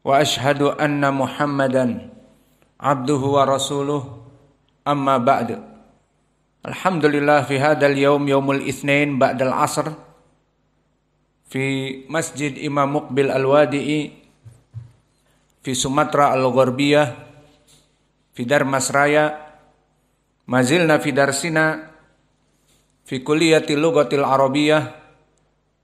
واشهد ان محمدا عبده ورسوله اما بعد الحمد لله في هذا اليوم يوم الاثنين بعد العصر في مسجد امام مقبل الوادئي في سمطرة الغربية في درمسرايا ما زلنا في درسنا في كلية اللغة العربية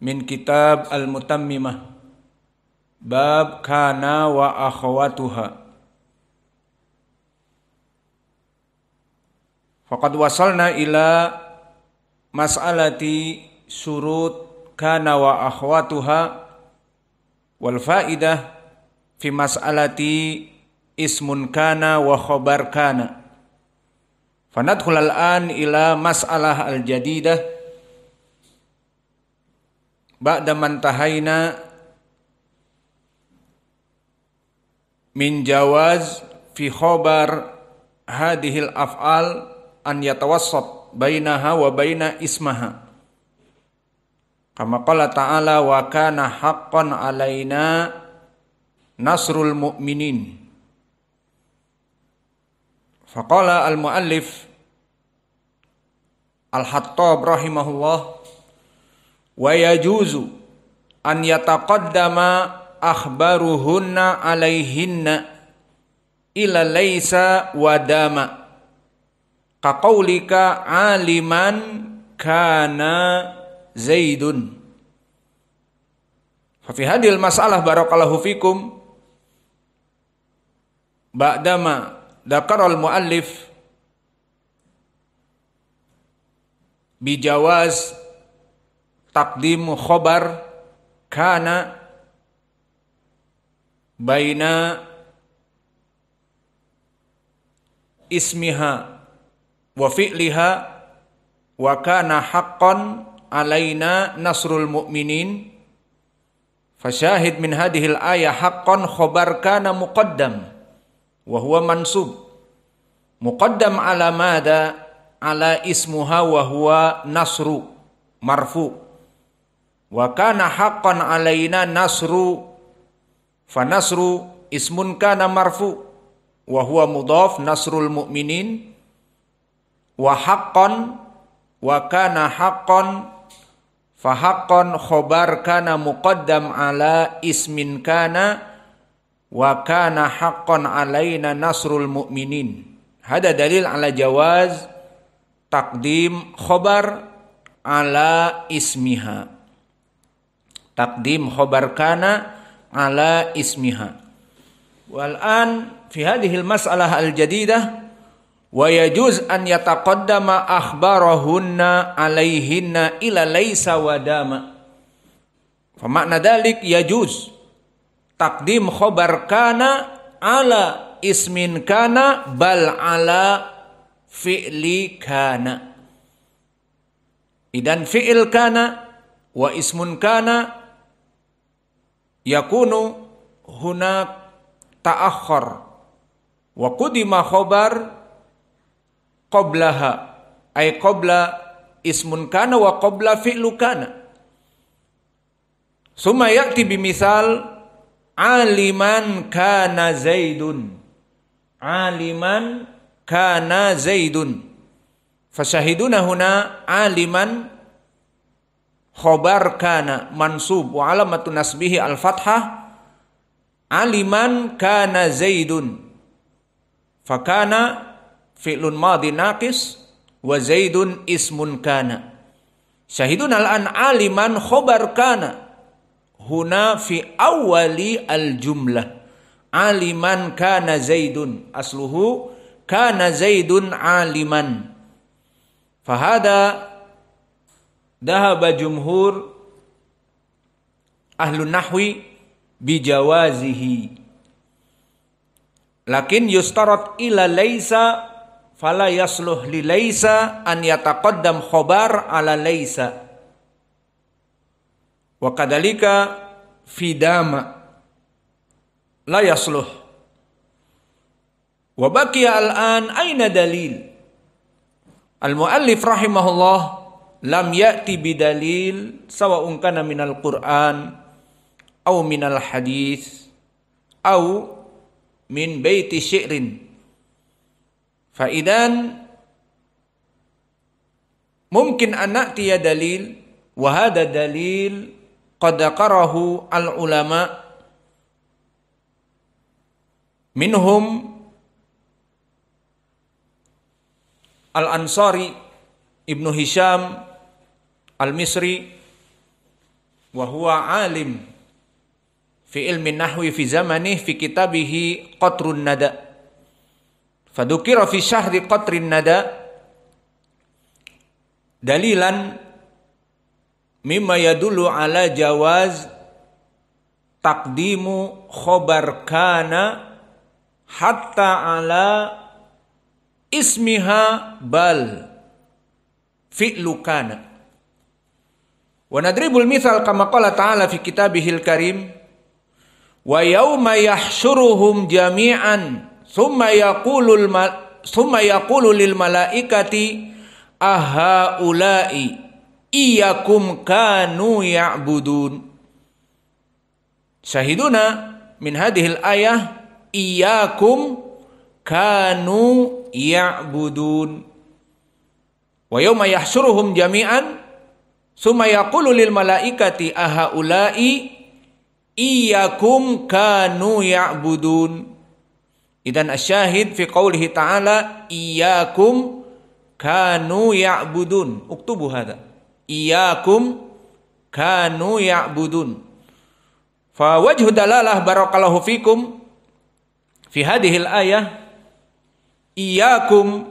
من كتاب المتممه Bab kana wa akhwatuha. Faqad wasalna ila mas'alati surut kana wa akhwatuha wal faidah fi mas'alati ismun kana wa khobar kana. Fanadkhul al-an ila mas'alah al-jadidah ba'da man tahaina min jawaz fi khobar hadhil af'al an yatawassat bainaha wa baina ismaha kama qala ta'ala wa kana haqqan alaina nasrul mu'minin faqala al muallif al hattab rahimahullah wa yajuzu an yataqaddama akhbaruhunna alaihinna ila laisa wadama kaqaulika aliman kana zaidun fi hadil masalah barakallahu fikum ba'dama al muallif bijawaz takdim khobar kana baina ismiha wa fi'liha wa kana haqqan alaina nasrul mu'minin fasyahid min hadhil ayah haqqan khobar kana muqaddam wa huwa mansub muqaddam ala mada ala ismuha wa huwa nasru marfu wa kana haqqan alaina nasru Fanasru ismun kana marfu wa huwa mudhaf nasrul mu'minin wa haqqan wa kana haqqan fa haqqan khobar kana muqaddam ala ismin kana wa kana haqqan alaina nasrul mu'minin hada dalil ala jawaz takdim khobar ala ismiha takdim khobar kana ala ismiha. Wal an fi hadhihi al-mas'alah al-jadidah wa yajuz an yataqaddama akhbarahunna alaihinna ila laisa wadama. Famakna dalik yajuz takdim khobar kana ala ismin kana bal ala fi'li kana. Idan fi'il kana wa ismun kana yakunu hunak taakhir, wa qudima khabar qablaha ay qabla ismun kana wa qabla fi'lu kana summa ya'ti misal aliman kana zaidun aliman kana zaidun fasyahiduna huna aliman khobar kana mansub wa alamatu nasbihi al fathah aliman kana zaidun fakana fi'lun madhi naqis wa zaidun ismun kana syahidun al-an aliman khobar kana huna fi awali al jumlah aliman kana zaidun asluhu kana zaidun aliman fahada Dahaba jumhur ahlun nahwi bijawazihi. Lakin yustarat ila laisa fala yasluh li laisa an yataqaddam khobar ala laisa. Wa kadalika fidama la yasluh. Wa baqiya al-an aina dalil. Al-muallif rahimahullah lam ya'ti bidalil sawa'un kana minal Qur'an au minal hadis au min baiti syi'rin faidan mungkin anak tiya dalil hada dalil qad al ulama minhum al ansari ibnu hisham Al-Misri wa huwa alim fi ilmin nahwi fi zamani fi kitabihi Qatrun Nada. Fadukira fi syahri Qatrin Nada dalilan mimma yadullu ala jawaz takdimu khobar kana hatta ala ismiha bal fi'lu kana Wa nadribul misal kama qala ta'ala fi kitabihil karim wa yauma yahsyuruhum jami'an thumma yaqulul thumma yaqulu lil malaikati ahaulai iyakum kanu ya'budun Syahiduna min hadhil ayah iyakum kanu ya'budun wa yauma yahsyuruhum jami'an Sumayaqulu lil malaikati ahaulai iyyakum kanu ya'budun. Idan asyahid fi qawlihi ta'ala iyyakum kanu ya'budun. Uktubu hadha. Iyyakum kanu ya'budun. Fa wajhu dalalah barakallahu fikum fi hadhil ayah iyyakum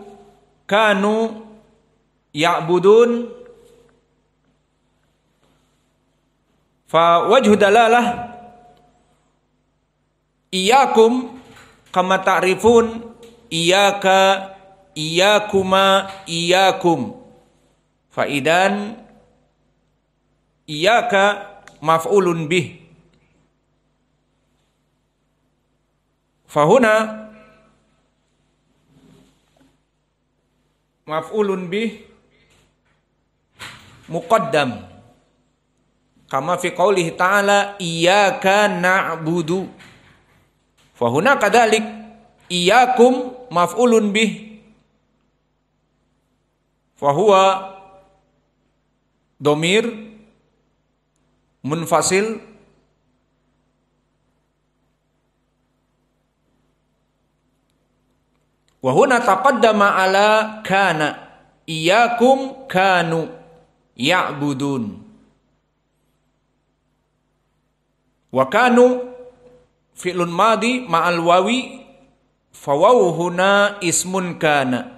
kanu ya'budun Fa wajhu dalalah iyakum kama ta'rifun iyaka iyakuma iyakum. Faidan iyaka maf'ulun bih. Fahuna maf'ulun bih muqaddam Kama fi qawlihi ta'ala iyyaka na'budu. Fa huna kadzalik iyyakum maf'ulun bih. Fa huwa domir munfasil wa huna taqaddama ala kana iyyakum kanu ya'budun Wa kanu fi'lun madi ma'al wawi fawawuhuna ismun kana.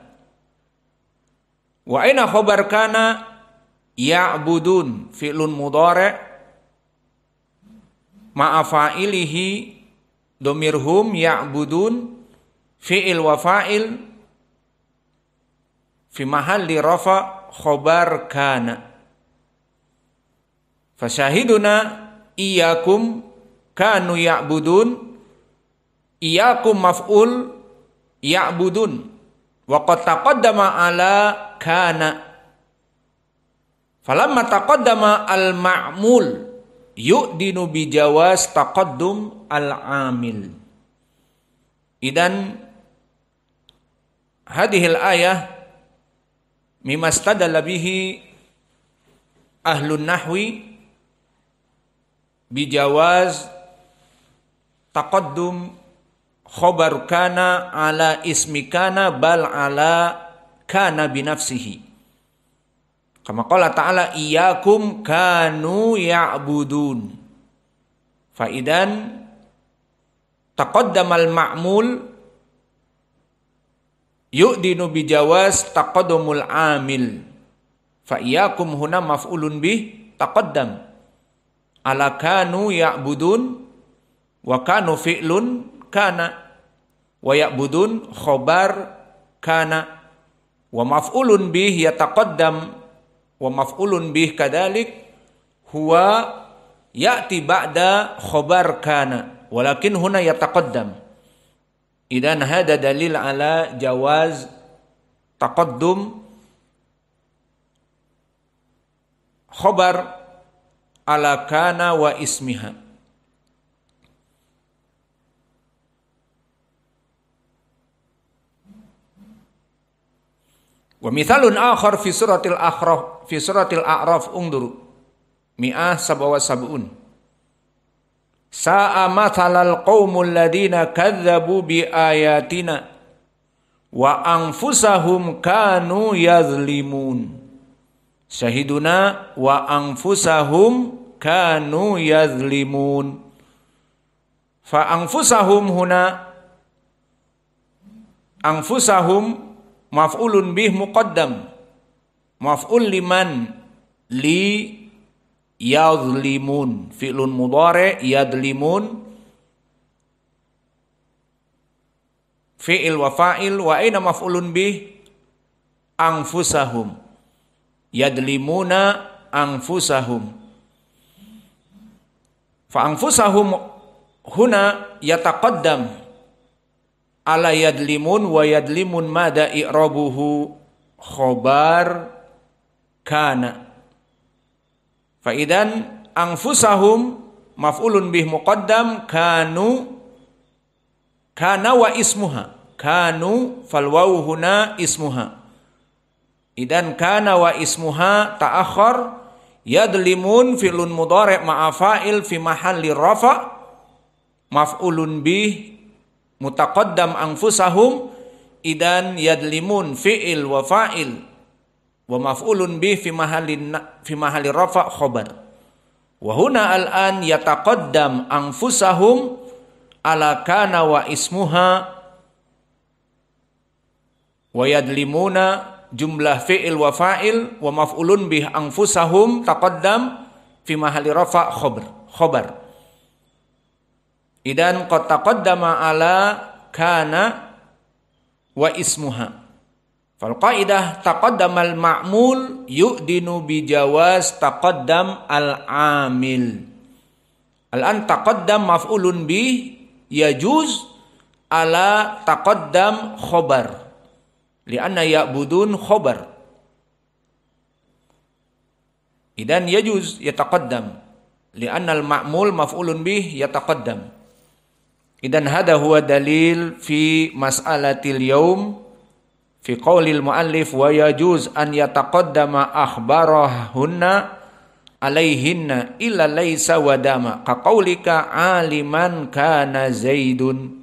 Wa aina khobar kana ya'budun fi'lun mudore ma'afailihi domirhum ya'budun fi'il wa fa'il fi mahalli rafa khobar kana fasyahiduna iyakum kanu ya'budun iyakum maf'ul ya'budun wa qad taqaddama ala kana falamma taqaddama al ma'mul yu'dinu bi jawaz taqaddum al amil idan hadhil ayah mimma stadalla bihi ahlun nahwi bijawaz taqaddum khobar kana ala ismi kana bal ala kana binafsihi. Kama qala ta'ala iyakum kanu ya'budun. Faidan al ma'mul yu'dinu bijawaz taqadumul amil. Fa huna maf'ulun bih taqaddam. Ala kanu ya'budun Wa kanu fi'lun kana. Wa ya'budun khobar kana. Wa maf'ulun bih yataqaddam. Wa maf'ulun bih kadalik. Huwa ya'ti ba'da khobar kana. Walakin huna yataqaddam. Idan hada dalil ala jawaz taqaddum khobar ala kana wa ismiha. Wa mithalun akhar fi suratil akhraf fi suratil a'raf ungduru mi'ah sabawa sabun. Sa'a mathalal qawmul ladina kazzabu bi ayatina wa anfusahum kanu yazlimun. Syahiduna wa anfusahum kanu yazlimun. Fa anfusahum huna anfusahum maf'ulun bih muqaddam maf'ul liman li yadlimun fi'lun mudhari yadlimun fi'il wa fa'il wa aina maf'ulun bih anfusahum yadlimuna anfusahum fa anfusahum huna yataqaddam ala yadlimun wa yadlimun mada i'rabuhu khobar kana faidan angfusahum maf'ulun bih muqaddam kanu kana wa ismuha kanu falwawu huna ismuha idan kana wa ismuha ta'akhar yadlimun filun mudhari' ma'afa'il fi mahalli rafa maf'ulun bih mutaqaddam anfusahum idan yadlimun fi'il wa fa'il wa maf'ulun bih fi mahalin fi mahali rafa khobar wa huna al'an yataqaddam anfusahum ala kana wa ismuha wa yadlimuna jumlah fi'il wa fa'il wa maf'ulun bih anfusahum taqaddam fi mahali rafa khobar khobar Idan kota taqaddama ala kana wa ismuha. Fal qaidah taqaddamal ma'mul yu'dinu bi jawaz taqaddam al amil. Al an taqaddam maf'ulun bi yajuz ala taqaddam khobar. Lianna budun khobar. Idan yajuz yataqaddam. Lianna al ma'mul maf'ulun bih yataqaddam. إذن هذا هو دليل في مسألة اليوم في قول المؤلف ويجوز أن يتقدم أخبارهن عليهن إلا ليس ودما كقولك عالما كان زيد